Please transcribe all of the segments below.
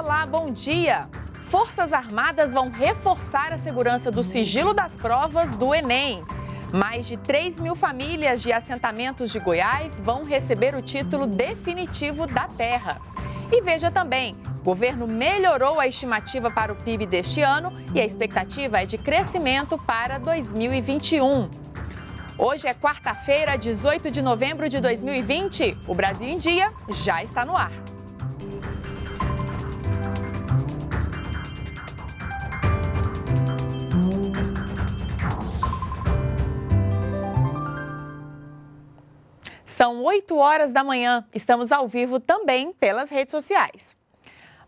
Olá, bom dia! Forças Armadas vão reforçar a segurança do sigilo das provas do Enem. Mais de 3 mil famílias de assentamentos de Goiás vão receber o título definitivo da terra. E veja também, o governo melhorou a estimativa para o PIB deste ano e a expectativa é de crescimento para 2021. Hoje é quarta-feira, 18 de novembro de 2020. O Brasil em Dia já está no ar. São 8 horas da manhã. Estamos ao vivo também pelas redes sociais.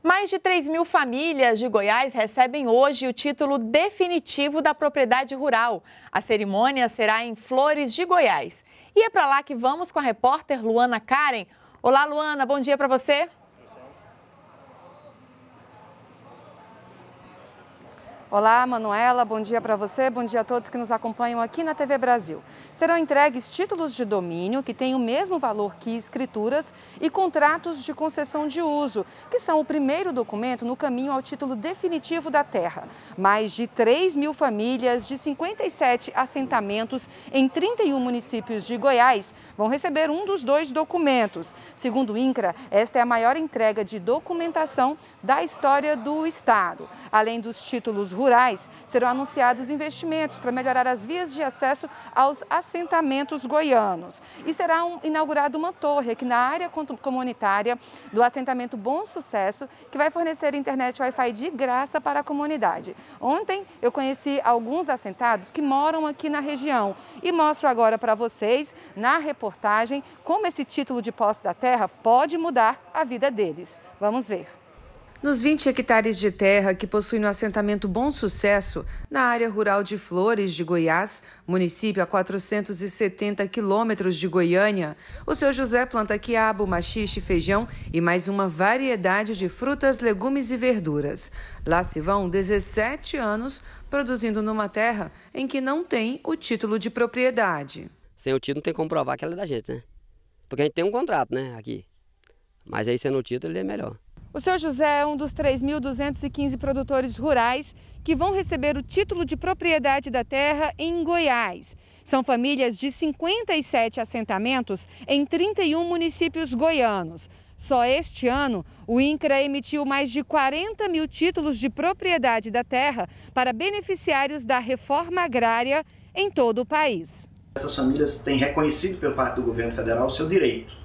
Mais de 3 mil famílias de Goiás recebem hoje o título definitivo da propriedade rural. A cerimônia será em Flores de Goiás. E é para lá que vamos com a repórter Luana Karen. Olá, Luana, bom dia para você. Olá, Manuela, bom dia para você, bom dia a todos que nos acompanham aqui na TV Brasil serão entregues títulos de domínio que têm o mesmo valor que escrituras e contratos de concessão de uso, que são o primeiro documento no caminho ao título definitivo da terra. Mais de 3 mil famílias de 57 assentamentos em 31 municípios de Goiás vão receber um dos dois documentos. Segundo o INCRA, esta é a maior entrega de documentação da história do Estado. Além dos títulos rurais, serão anunciados investimentos para melhorar as vias de acesso aos assentamentos assentamentos goianos. E será um, inaugurada uma torre aqui na área comunitária do assentamento Bom Sucesso, que vai fornecer internet Wi-Fi de graça para a comunidade. Ontem eu conheci alguns assentados que moram aqui na região e mostro agora para vocês, na reportagem, como esse título de posse da terra pode mudar a vida deles. Vamos ver. Nos 20 hectares de terra que possui no assentamento Bom Sucesso, na área rural de Flores de Goiás, município a 470 quilômetros de Goiânia, o seu José planta quiabo, machixe, feijão e mais uma variedade de frutas, legumes e verduras. Lá se vão 17 anos produzindo numa terra em que não tem o título de propriedade. Sem o título não tem como provar que ela é da gente, né? Porque a gente tem um contrato, né, aqui. Mas aí sendo o título ele é melhor. O seu José é um dos 3.215 produtores rurais que vão receber o título de propriedade da terra em Goiás. São famílias de 57 assentamentos em 31 municípios goianos. Só este ano, o INCRA emitiu mais de 40 mil títulos de propriedade da terra para beneficiários da reforma agrária em todo o país. Essas famílias têm reconhecido, pelo parte do governo federal, o seu direito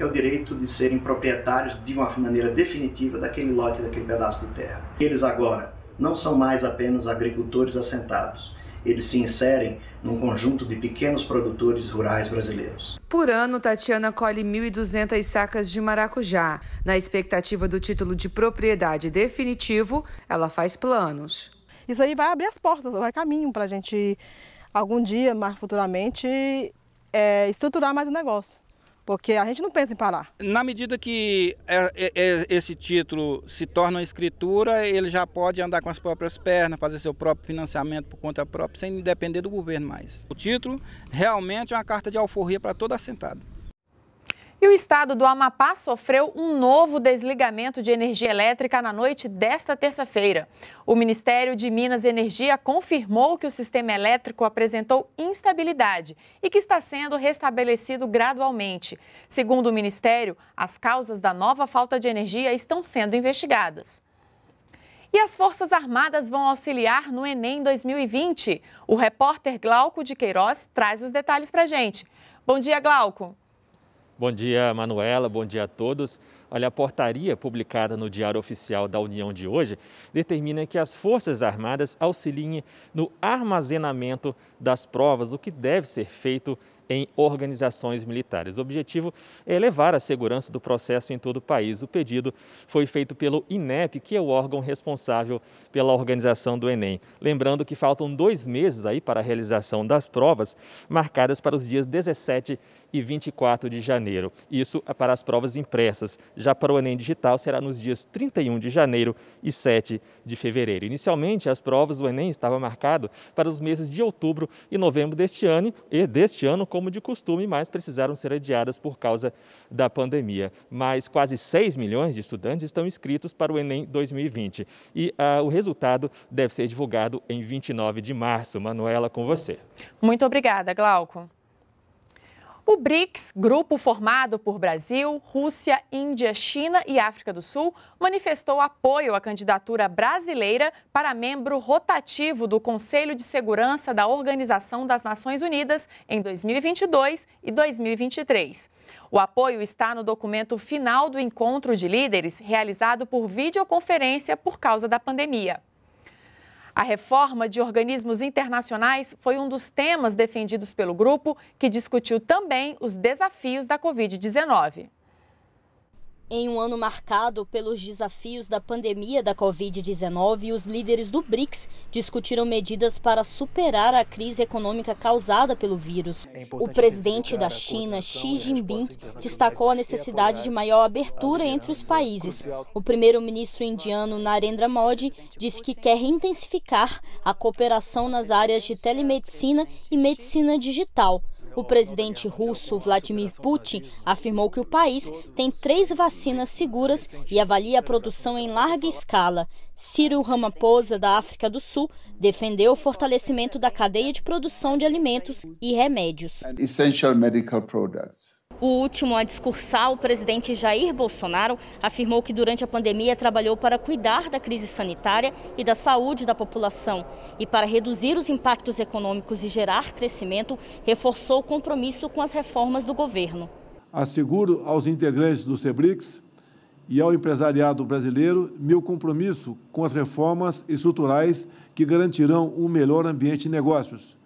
que é o direito de serem proprietários de uma maneira definitiva daquele lote, daquele pedaço de terra. Eles agora não são mais apenas agricultores assentados, eles se inserem num conjunto de pequenos produtores rurais brasileiros. Por ano, Tatiana colhe 1.200 sacas de maracujá. Na expectativa do título de propriedade definitivo, ela faz planos. Isso aí vai abrir as portas, vai caminho para a gente, algum dia, mais futuramente, é, estruturar mais o negócio porque a gente não pensa em parar. Na medida que é, é, é, esse título se torna uma escritura, ele já pode andar com as próprias pernas, fazer seu próprio financiamento por conta própria, sem depender do governo mais. O título realmente é uma carta de alforria para todo assentado. E o estado do Amapá sofreu um novo desligamento de energia elétrica na noite desta terça-feira. O Ministério de Minas e Energia confirmou que o sistema elétrico apresentou instabilidade e que está sendo restabelecido gradualmente. Segundo o Ministério, as causas da nova falta de energia estão sendo investigadas. E as Forças Armadas vão auxiliar no Enem 2020. O repórter Glauco de Queiroz traz os detalhes para a gente. Bom dia, Glauco. Bom dia, Manuela. Bom dia a todos. Olha, a portaria publicada no Diário Oficial da União de hoje determina que as Forças Armadas auxiliem no armazenamento das provas, o que deve ser feito em organizações militares. O objetivo é elevar a segurança do processo em todo o país. O pedido foi feito pelo INEP, que é o órgão responsável pela organização do Enem. Lembrando que faltam dois meses aí para a realização das provas, marcadas para os dias 17 e 24 de janeiro. Isso é para as provas impressas. Já para o Enem Digital será nos dias 31 de janeiro e 7 de fevereiro. Inicialmente, as provas do Enem estava marcado para os meses de outubro e novembro deste ano, e deste ano, como de costume, mas precisaram ser adiadas por causa da pandemia. Mas quase 6 milhões de estudantes estão inscritos para o Enem 2020 e ah, o resultado deve ser divulgado em 29 de março. Manuela, com você. Muito obrigada, Glauco. O BRICS, grupo formado por Brasil, Rússia, Índia, China e África do Sul, manifestou apoio à candidatura brasileira para membro rotativo do Conselho de Segurança da Organização das Nações Unidas em 2022 e 2023. O apoio está no documento final do encontro de líderes realizado por videoconferência por causa da pandemia. A reforma de organismos internacionais foi um dos temas defendidos pelo grupo, que discutiu também os desafios da Covid-19. Em um ano marcado pelos desafios da pandemia da Covid-19, os líderes do BRICS discutiram medidas para superar a crise econômica causada pelo vírus. É o presidente da China, Xi Jinping, destacou a necessidade de maior abertura entre os países. O primeiro-ministro indiano, Narendra Modi, disse que quer intensificar a cooperação nas áreas de telemedicina e medicina digital o presidente russo Vladimir Putin afirmou que o país tem três vacinas seguras e avalia a produção em larga escala. Cyril Ramaphosa, da África do Sul, defendeu o fortalecimento da cadeia de produção de alimentos e remédios. Essential medical products. O último a discursar, o presidente Jair Bolsonaro, afirmou que durante a pandemia trabalhou para cuidar da crise sanitária e da saúde da população e para reduzir os impactos econômicos e gerar crescimento, reforçou o compromisso com as reformas do governo. Asseguro aos integrantes do Cebrix e ao empresariado brasileiro meu compromisso com as reformas estruturais que garantirão um melhor ambiente de negócios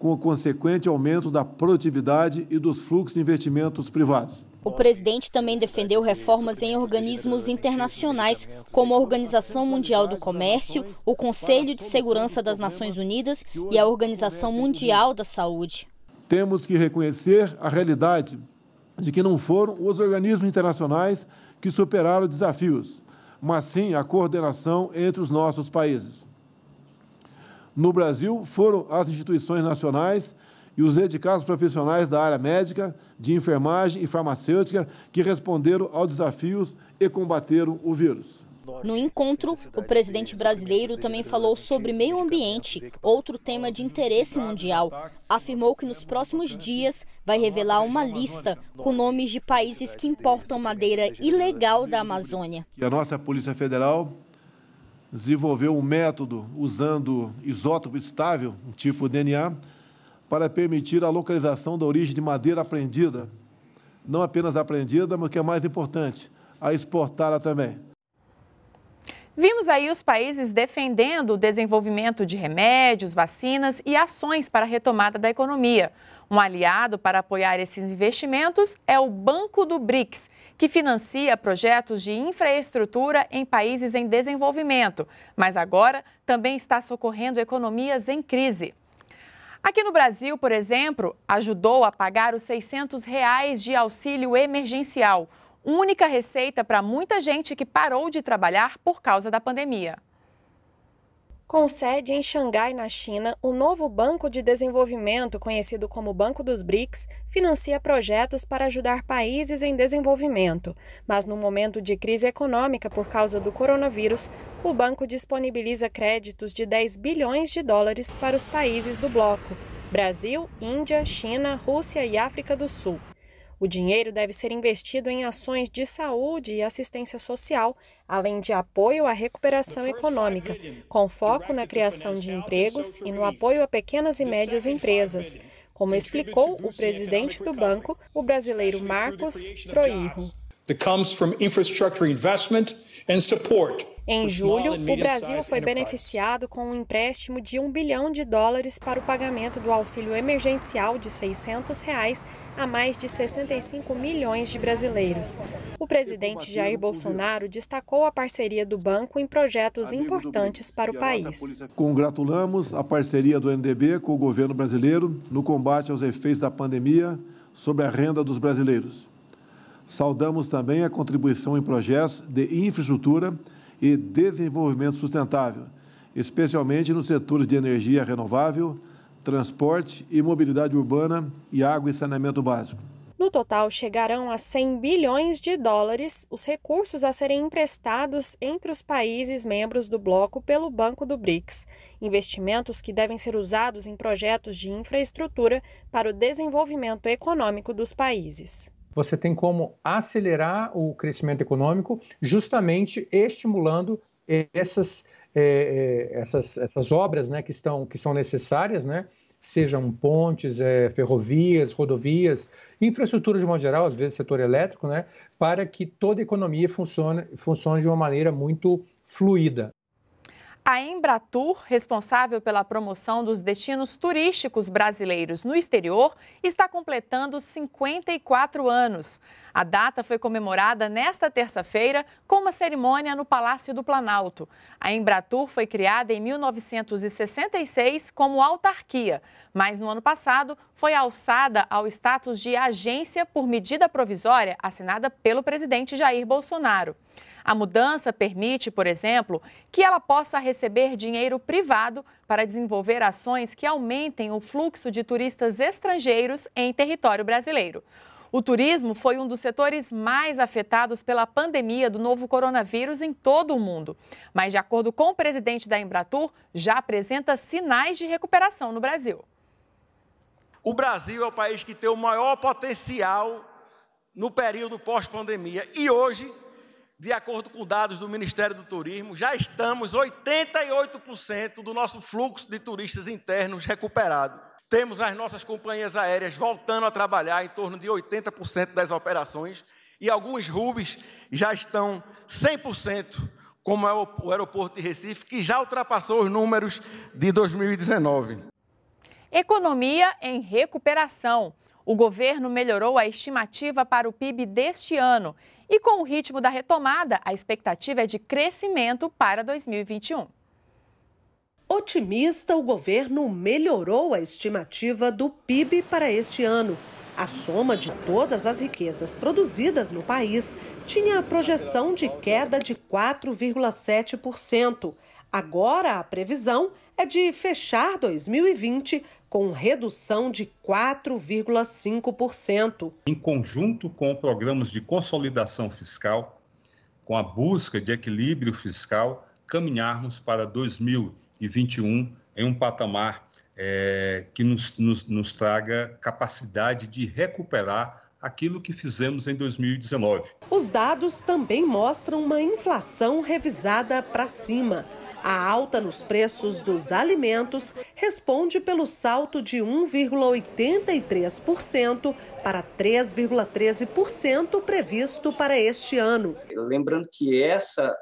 com o consequente aumento da produtividade e dos fluxos de investimentos privados. O presidente também defendeu reformas em organismos internacionais, como a Organização Mundial do Comércio, o Conselho de Segurança das Nações Unidas e a Organização Mundial da Saúde. Temos que reconhecer a realidade de que não foram os organismos internacionais que superaram desafios, mas sim a coordenação entre os nossos países no Brasil foram as instituições nacionais e os dedicados profissionais da área médica, de enfermagem e farmacêutica que responderam aos desafios e combateram o vírus. No encontro, o presidente brasileiro também falou sobre meio ambiente, outro tema de interesse mundial. Afirmou que nos próximos dias vai revelar uma lista com nomes de países que importam madeira ilegal da Amazônia. E a nossa Polícia Federal desenvolveu um método usando isótopo estável, um tipo DNA, para permitir a localização da origem de madeira apreendida. Não apenas apreendida, mas o que é mais importante, a exportá-la também. Vimos aí os países defendendo o desenvolvimento de remédios, vacinas e ações para a retomada da economia. Um aliado para apoiar esses investimentos é o Banco do BRICS, que financia projetos de infraestrutura em países em desenvolvimento, mas agora também está socorrendo economias em crise. Aqui no Brasil, por exemplo, ajudou a pagar os R$ 600 de auxílio emergencial única receita para muita gente que parou de trabalhar por causa da pandemia. Com sede em Xangai, na China, o novo Banco de Desenvolvimento, conhecido como Banco dos BRICS, financia projetos para ajudar países em desenvolvimento. Mas no momento de crise econômica por causa do coronavírus, o banco disponibiliza créditos de 10 bilhões de dólares para os países do bloco: Brasil, Índia, China, Rússia e África do Sul. O dinheiro deve ser investido em ações de saúde e assistência social, além de apoio à recuperação econômica, com foco na criação de empregos e no apoio a pequenas e médias empresas. Como explicou o é é presidente do banco, o brasileiro Marcos Troirro. That comes from infrastructure investment and support em julho, o Brasil foi beneficiado com um empréstimo de 1 bilhão de dólares para o pagamento do auxílio emergencial de R$ 600 reais a mais de 65 milhões de brasileiros. O presidente Jair Bolsonaro destacou a parceria do banco em projetos importantes para o país. Congratulamos a parceria do NDB com o governo brasileiro no combate aos efeitos da pandemia sobre a renda dos brasileiros. Saudamos também a contribuição em projetos de infraestrutura e desenvolvimento sustentável, especialmente nos setores de energia renovável, transporte e mobilidade urbana e água e saneamento básico. No total, chegarão a 100 bilhões de dólares os recursos a serem emprestados entre os países membros do bloco pelo Banco do BRICS, investimentos que devem ser usados em projetos de infraestrutura para o desenvolvimento econômico dos países você tem como acelerar o crescimento econômico, justamente estimulando essas, é, é, essas, essas obras né, que, estão, que são necessárias, né, sejam pontes, é, ferrovias, rodovias, infraestrutura de modo geral, às vezes setor elétrico, né, para que toda a economia funcione, funcione de uma maneira muito fluida. A Embratur, responsável pela promoção dos destinos turísticos brasileiros no exterior, está completando 54 anos. A data foi comemorada nesta terça-feira com uma cerimônia no Palácio do Planalto. A Embratur foi criada em 1966 como autarquia, mas no ano passado foi alçada ao status de agência por medida provisória assinada pelo presidente Jair Bolsonaro. A mudança permite, por exemplo, que ela possa receber dinheiro privado para desenvolver ações que aumentem o fluxo de turistas estrangeiros em território brasileiro. O turismo foi um dos setores mais afetados pela pandemia do novo coronavírus em todo o mundo. Mas, de acordo com o presidente da Embratur, já apresenta sinais de recuperação no Brasil. O Brasil é o país que tem o maior potencial no período pós-pandemia. E hoje de acordo com dados do Ministério do Turismo, já estamos 88% do nosso fluxo de turistas internos recuperado. Temos as nossas companhias aéreas voltando a trabalhar em torno de 80% das operações e alguns hubs já estão 100%, como é o aeroporto de Recife, que já ultrapassou os números de 2019. Economia em recuperação. O governo melhorou a estimativa para o PIB deste ano e, com o ritmo da retomada, a expectativa é de crescimento para 2021. Otimista, o governo melhorou a estimativa do PIB para este ano. A soma de todas as riquezas produzidas no país tinha a projeção de queda de 4,7%. Agora, a previsão é de fechar 2020 com redução de 4,5%. Em conjunto com programas de consolidação fiscal, com a busca de equilíbrio fiscal, caminharmos para 2021 em um patamar é, que nos, nos, nos traga capacidade de recuperar aquilo que fizemos em 2019. Os dados também mostram uma inflação revisada para cima. A alta nos preços dos alimentos responde pelo salto de 1,83% para 3,13% previsto para este ano. Lembrando que essa,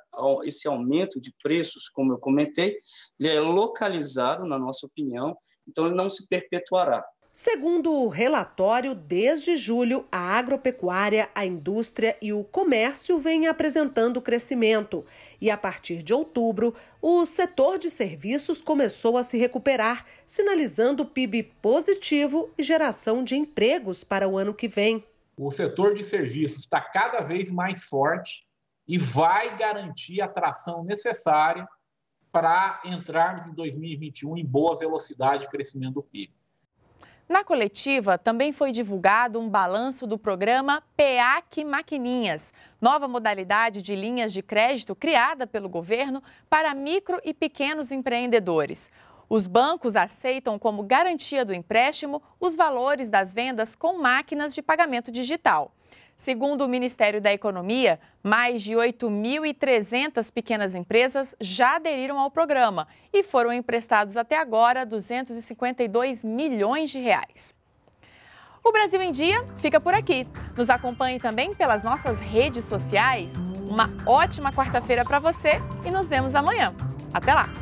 esse aumento de preços, como eu comentei, ele é localizado, na nossa opinião, então ele não se perpetuará. Segundo o relatório, desde julho, a agropecuária, a indústria e o comércio vêm apresentando crescimento. E a partir de outubro, o setor de serviços começou a se recuperar, sinalizando PIB positivo e geração de empregos para o ano que vem. O setor de serviços está cada vez mais forte e vai garantir a tração necessária para entrarmos em 2021 em boa velocidade de crescimento do PIB. Na coletiva, também foi divulgado um balanço do programa PEAC Maquininhas, nova modalidade de linhas de crédito criada pelo governo para micro e pequenos empreendedores. Os bancos aceitam como garantia do empréstimo os valores das vendas com máquinas de pagamento digital. Segundo o Ministério da Economia, mais de 8.300 pequenas empresas já aderiram ao programa e foram emprestados até agora 252 milhões de reais. O Brasil em Dia fica por aqui. Nos acompanhe também pelas nossas redes sociais. Uma ótima quarta-feira para você e nos vemos amanhã. Até lá!